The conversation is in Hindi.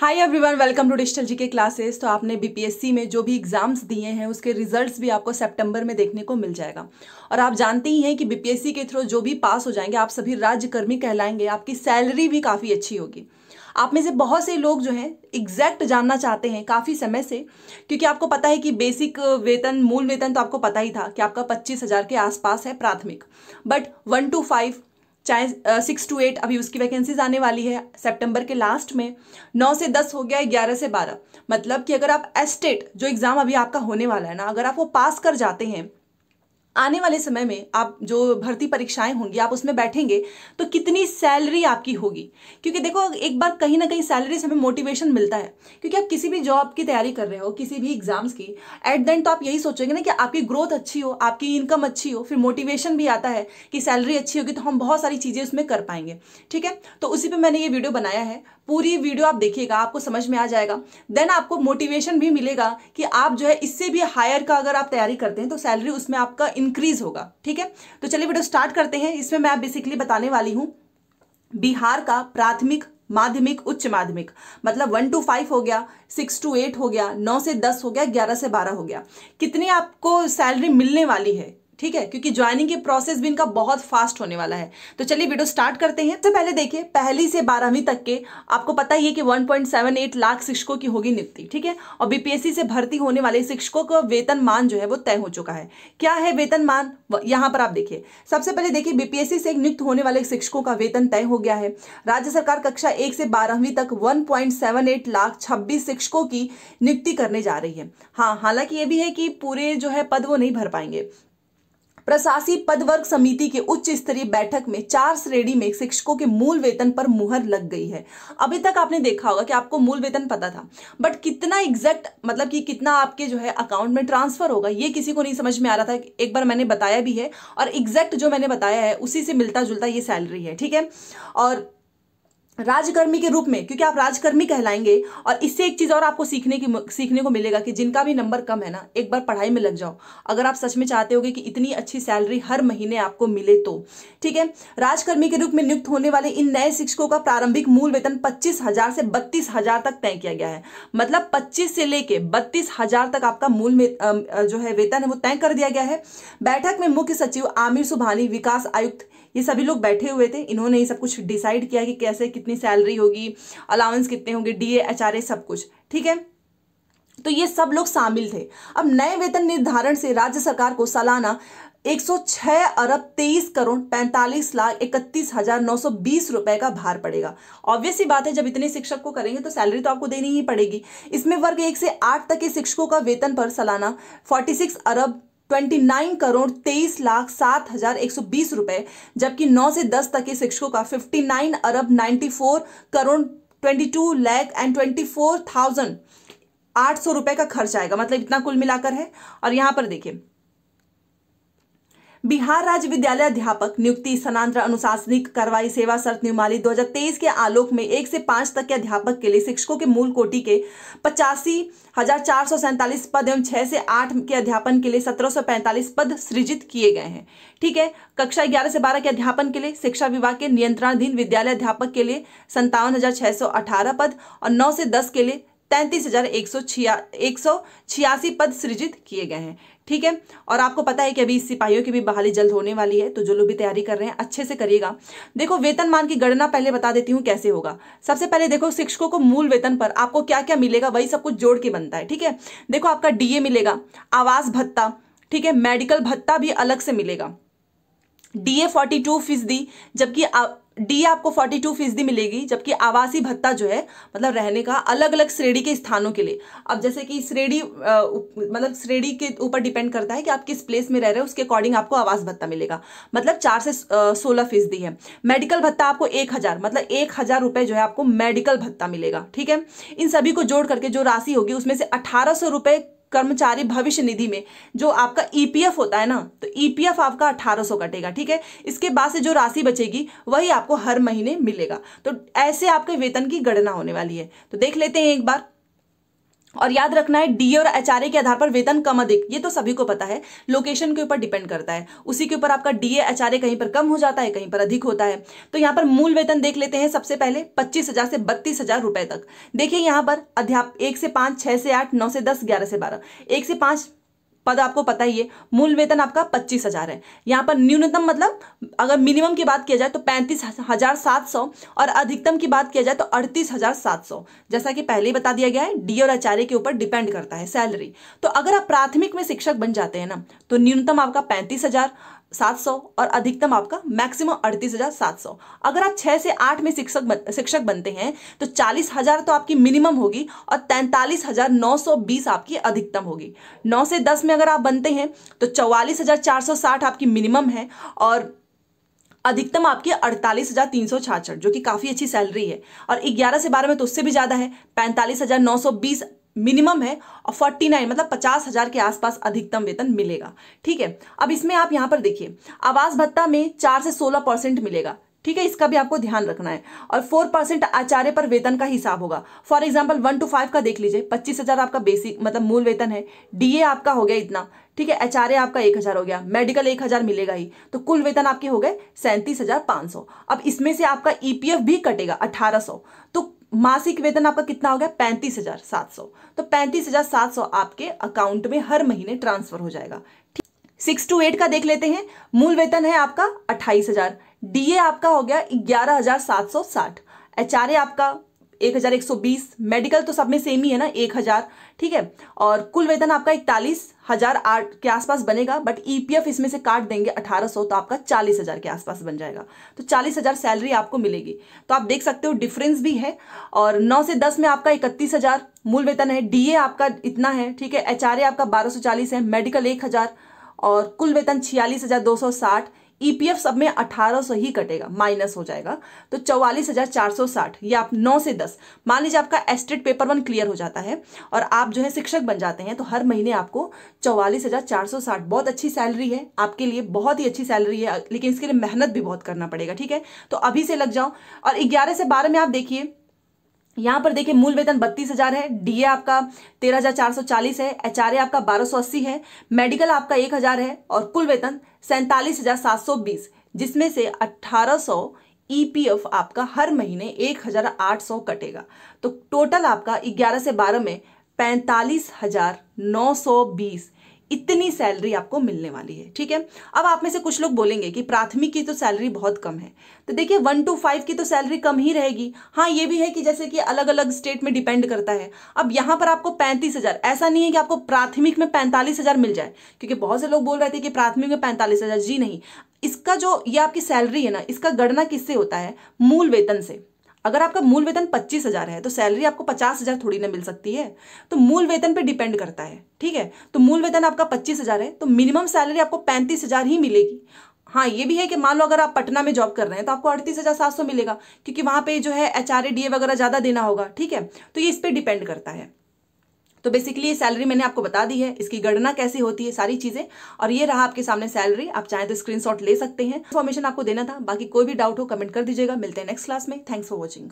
hi everyone welcome to digital G के क्लासेस तो आपने बीपीएससी में जो भी एग्ज़ाम्स दिए हैं उसके रिजल्ट्स भी आपको सितंबर में देखने को मिल जाएगा और आप जानते ही हैं कि बीपीएससी के थ्रू जो भी पास हो जाएंगे आप सभी राज्यकर्मी कहलाएंगे आपकी सैलरी भी काफ़ी अच्छी होगी आप में से बहुत से लोग जो हैं एग्जैक्ट जानना चाहते हैं काफ़ी समय से क्योंकि आपको पता है कि बेसिक वेतन मूल वेतन तो आपको पता ही था कि आपका पच्चीस हज़ार के आसपास है प्राथमिक बट वन टू फाइव चाहे सिक्स टू एट अभी उसकी वैकेंसीज आने वाली है सितंबर के लास्ट में नौ से दस हो गया ग्यारह से बारह मतलब कि अगर आप एस्टेट जो एग्ज़ाम अभी आपका होने वाला है ना अगर आप वो पास कर जाते हैं आने वाले समय में आप जो भर्ती परीक्षाएं होंगी आप उसमें बैठेंगे तो कितनी सैलरी आपकी होगी क्योंकि देखो एक बार कहीं ना कहीं सैलरी से हमें मोटिवेशन मिलता है क्योंकि आप किसी भी जॉब की तैयारी कर रहे हो किसी भी एग्जाम्स की एट द एंड तो आप यही सोचेंगे ना कि आपकी ग्रोथ अच्छी हो आपकी इनकम अच्छी हो फिर मोटिवेशन भी आता है कि सैलरी अच्छी होगी तो हम बहुत सारी चीज़ें उसमें कर पाएंगे ठीक है तो उसी पर मैंने ये वीडियो बनाया है पूरी वीडियो आप देखिएगा आपको समझ में आ जाएगा देन आपको मोटिवेशन भी मिलेगा कि आप जो है इससे भी हायर का अगर आप तैयारी करते हैं तो सैलरी उसमें आपका इंक्रीज होगा ठीक है तो चलिए वीडियो स्टार्ट करते हैं इसमें मैं बेसिकली बताने वाली हूँ बिहार का प्राथमिक माध्यमिक उच्च माध्यमिक मतलब वन टू फाइव हो गया सिक्स टू एट हो गया नौ से दस हो गया ग्यारह से बारह हो गया कितनी आपको सैलरी मिलने वाली है ठीक है क्योंकि ज्वाइनिंग के प्रोसेस भी इनका बहुत फास्ट होने वाला है तो चलिए वीडियो स्टार्ट करते हैं तो पहले देखिए पहली से बारहवीं तक के आपको पता ही है कि 1.78 लाख शिक्षकों की होगी नियुक्ति ठीक है और बीपीएससी से भर्ती होने वाले शिक्षकों का वेतन मान जो है वो तय हो चुका है क्या है वेतन मान यहां पर आप देखिए सबसे पहले देखिए बीपीएससी से नियुक्त होने वाले शिक्षकों का वेतन तय हो गया है राज्य सरकार कक्षा एक से बारहवीं तक वन लाख छब्बीस शिक्षकों की नियुक्ति करने जा रही है हाँ हालांकि ये भी है कि पूरे जो है पद वो नहीं भर पाएंगे प्रशासी पदवर्ग समिति के उच्च स्तरीय बैठक में चार श्रेणी में शिक्षकों के मूल वेतन पर मुहर लग गई है अभी तक आपने देखा होगा कि आपको मूल वेतन पता था बट कितना एग्जैक्ट मतलब कि कितना आपके जो है अकाउंट में ट्रांसफर होगा ये किसी को नहीं समझ में आ रहा था एक बार मैंने बताया भी है और एग्जैक्ट जो मैंने बताया है उसी से मिलता जुलता ये सैलरी है ठीक है और राजकर्मी के रूप में क्योंकि आप राजकर्मी कहलाएंगे और इससे एक चीज़ और आपको सीखने की सीखने को मिलेगा कि जिनका भी नंबर कम है ना एक बार पढ़ाई में लग जाओ अगर आप सच में चाहते होगे कि इतनी अच्छी सैलरी हर महीने आपको मिले तो ठीक है राजकर्मी के रूप में नियुक्त होने वाले इन नए शिक्षकों का प्रारंभिक मूल वेतन पच्चीस हजार से बत्तीस हजार तक तय किया गया है मतलब पच्चीस से लेके बत्तीस हजार तक आपका मूल जो है वेतन है वो तय कर दिया गया है बैठक में मुख्य सचिव आमिर सुबहानी विकास आयुक्त ये सभी लोग बैठे हुए थे इन्होंने ये सब कुछ डिसाइड किया कि कैसे कितनी सैलरी होगी अलाउंस कितने होंगे डी ए सब कुछ ठीक है तो ये सब लोग शामिल थे अब नए वेतन निर्धारण से राज्य सरकार को सालाना 106 अरब 23 करोड़ 45 लाख इकतीस हजार नौ सौ बीस रुपए का भार पड़ेगा ऑब्वियस ही बात है जब इतने शिक्षक को करेंगे तो सैलरी तो आपको देनी ही पड़ेगी इसमें वर्ग एक से आठ तक के शिक्षकों का वेतन पर सालाना 46 अरब 29 करोड़ 23 लाख सात हजार एक सौ बीस रुपए जबकि 9 से 10 तक के शिक्षकों का 59 अरब 94 करोड़ 22 लाख एंड 24 थाउजेंड आठ सौ रुपए का खर्च आएगा मतलब इतना कुल मिलाकर है और यहां पर देखिए बिहार राज्य विद्यालय अध्यापक नियुक्ति स्थानांतरण अनुशासनिक कार्रवाई सेवा शर्त नियमाली 2023 के आलोक में एक से पांच तक के अध्यापक के लिए शिक्षकों के मूल कोटि के पचासी हजार चार सौ सैंतालीस पद एवं छह से आठ के अध्यापन के लिए सत्रह सौ पैंतालीस पद सृजित किए गए हैं ठीक है कक्षा ग्यारह से बारह के अध्यापन के लिए शिक्षा विभाग के नियंत्रणाधीन विद्यालय अध्यापक के लिए संतावन हजार छह सौ अठारह पद और नौ से दस के लिए तैंतीस हजार एक सौ छिया एक सौ छियासी पद सृजित किए गए हैं ठीक है और आपको पता है कि अभी सिपाहियों की भी बहाली जल्द होने वाली है तो जो लोग भी तैयारी कर रहे हैं अच्छे से करिएगा देखो वेतनमान की गणना पहले बता देती हूँ कैसे होगा सबसे पहले देखो शिक्षकों को मूल वेतन पर आपको क्या क्या मिलेगा वही सब कुछ जोड़ के बनता है ठीक है देखो आपका डीए मिलेगा आवास भत्ता ठीक है मेडिकल भत्ता भी अलग से मिलेगा डीए फोर्टी टू फीसदी जबकि डी आपको फोर्टी टू फीसदी मिलेगी जबकि आवासीय भत्ता जो है मतलब रहने का अलग अलग श्रेणी के स्थानों के लिए अब जैसे कि श्रेणी मतलब श्रेणी के ऊपर डिपेंड करता है कि आप किस प्लेस में रह रहे हो उसके अकॉर्डिंग आपको आवास भत्ता मिलेगा मतलब चार से सोलह फीसदी है मेडिकल भत्ता आपको एक हज़ार मतलब एक हज़ार रुपये जो है आपको मेडिकल भत्ता मिलेगा ठीक है इन सभी को जोड़ करके जो राशि होगी उसमें से अठारह सौ रुपये कर्मचारी भविष्य निधि में जो आपका ईपीएफ e होता है ना तो ईपीएफ e आपका अठारह सौ कटेगा ठीक है इसके बाद से जो राशि बचेगी वही आपको हर महीने मिलेगा तो ऐसे आपके वेतन की गणना होने वाली है तो देख लेते हैं एक बार और याद रखना है डी और एच के आधार पर वेतन कम अधिक ये तो सभी को पता है लोकेशन के ऊपर डिपेंड करता है उसी के ऊपर आपका डी एच कहीं पर कम हो जाता है कहीं पर अधिक होता है तो यहाँ पर मूल वेतन देख लेते हैं सबसे पहले पच्चीस हजार से बत्तीस हजार रुपए तक देखिए यहाँ पर अध्याप एक से पाँच छः से आठ नौ से दस ग्यारह से बारह एक से पाँच पद आपको पता ही है मूल वेतन आपका पच्चीस हजार है यहाँ पर न्यूनतम मतलब अगर मिनिमम की बात किया जाए तो पैंतीस हजार सात सौ और अधिकतम की बात किया जाए तो अड़तीस हजार सात सौ जैसा कि पहले ही बता दिया गया है डी और आचार्य के ऊपर डिपेंड करता है सैलरी तो अगर आप प्राथमिक में शिक्षक बन जाते हैं ना तो न्यूनतम आपका पैंतीस सात सौ और अधिकतम आपका मैक्सिमम अड़तीस हजार सात सौ अगर आप 6 से आठ में शिक्षक बन, शिक्षक बनते हैं तो चालीस हजार तो आपकी मिनिमम होगी और तैंतालीस हजार नौ सौ बीस आपकी अधिकतम होगी नौ से दस में अगर आप बनते हैं तो चौवालीस हजार चार सौ साठ आपकी मिनिमम है और अधिकतम आपकी अड़तालीस हज़ार तीन सौ छाछठ जो कि काफ़ी अच्छी सैलरी है और ग्यारह से बारह में तो उससे भी ज़्यादा है पैंतालीस हज़ार नौ सौ बीस मिनिमम है और फोर्टी नाइन मतलब पचास हज़ार के आसपास अधिकतम वेतन मिलेगा ठीक है अब इसमें आप यहां पर देखिए आवास भत्ता में चार से सोलह परसेंट मिलेगा ठीक है इसका भी आपको ध्यान रखना है और फोर परसेंट आचार्य पर वेतन का हिसाब होगा for example one two five का देख लीजिए पच्चीस हज़ार आपका बेसिक मतलब मूल वेतन है डीए आपका हो गया इतना ठीक है एचआरए आपका एक हज़ार हो गया मेडिकल एक हज़ार मिलेगा ही तो कुल वेतन आपके हो गए सैंतीस हज़ार पांच सौ अब इसमें से आपका ईपीएफ भी कटेगा अठारह सौ तो मासिक वेतन आपका कितना हो गया पैंतीस हजार सात सौ तो पैंतीस हजार सात सौ आपके अकाउंट में हर महीने ट्रांसफर हो जाएगा सिक्स टू एट का देख लेते हैं मूल वेतन है आपका अट्ठाईस हजार डीए आपका हो गया ग्यारह हजार सात सौ साठ एच आपका एक हज़ार एक सौ बीस मेडिकल तो सब में सेम ही है ना एक हज़ार ठीक है और कुल वेतन आपका इकतालीस हज़ार आठ के आसपास बनेगा बट ईपीएफ e इसमें से काट देंगे अठारह सौ तो आपका चालीस हज़ार के आसपास बन जाएगा तो चालीस हज़ार सैलरी आपको मिलेगी तो आप देख सकते हो डिफरेंस भी है और नौ से दस में आपका इकतीस हज़ार मूल वेतन है डी आपका इतना है ठीक है एच आपका बारह सौ चालीस है मेडिकल एक हज़ार और कुल वेतन छियालीस हज़ार दो सौ साठ ईपीएफ e सब में 1800 ही कटेगा माइनस हो जाएगा तो साठ या आप 9 से 10 मान लीजिए आपका एस्टेट पेपर वन क्लियर हो जाता है और आप जो है शिक्षक बन जाते हैं तो हर महीने आपको साठ बहुत अच्छी सैलरी है आपके लिए बहुत ही अच्छी सैलरी है लेकिन इसके लिए मेहनत भी बहुत करना पड़ेगा ठीक है तो अभी से लग जाओ और ग्यारह से बारह में आप देखिए यहाँ पर देखिए मूल वेतन बत्तीस हजार है डीए आपका तेरह हजार चार सौ चालीस है ए आपका बारह सौ अस्सी है मेडिकल आपका एक हजार है और कुल वेतन सैंतालीस हजार सात सौ बीस जिसमें से अट्ठारह सौ ईपीएफ e आपका हर महीने एक हजार आठ सौ कटेगा तो टोटल आपका ग्यारह से बारह में पैंतालीस हजार नौ सौ बीस इतनी सैलरी आपको मिलने वाली है ठीक है अब आप में से कुछ लोग बोलेंगे कि प्राथमिक की तो सैलरी बहुत कम है तो देखिए वन टू फाइव की तो सैलरी कम ही रहेगी हाँ ये भी है कि जैसे कि अलग अलग स्टेट में डिपेंड करता है अब यहाँ पर आपको पैंतीस हज़ार ऐसा नहीं है कि आपको प्राथमिक में पैंतालीस हज़ार मिल जाए क्योंकि बहुत से लोग बोल रहे थे कि प्राथमिक में पैंतालीस हज़ार जी नहीं इसका जो ये आपकी सैलरी है ना इसका गणना किससे होता है मूल वेतन से अगर आपका मूल वेतन पच्चीस हज़ार है तो सैलरी आपको पचास हज़ार थोड़ी ना मिल सकती है तो मूल वेतन पे डिपेंड करता है ठीक है तो मूल वेतन आपका पच्चीस हज़ार है तो मिनिमम सैलरी आपको पैंतीस हज़ार ही मिलेगी हाँ ये भी है कि मान लो अगर आप पटना में जॉब कर रहे हैं तो आपको अड़तीस हज़ार सात सौ मिलेगा क्योंकि वहाँ पे जो है H R A D A वगैरह ज़्यादा देना होगा ठीक है तो ये इस पर डिपेंड करता है तो बेसिकली ये सैलरी मैंने आपको बता दी है इसकी गणना कैसे होती है सारी चीज़ें और ये रहा आपके सामने सैलरी आप चाहें तो स्क्रीनशॉट ले सकते हैं इन्फॉर्मेशन आपको देना था बाकी कोई भी डाउट हो कमेंट कर दीजिएगा मिलते हैं नेक्स्ट क्लास में थैंक्स फॉर वॉचिंग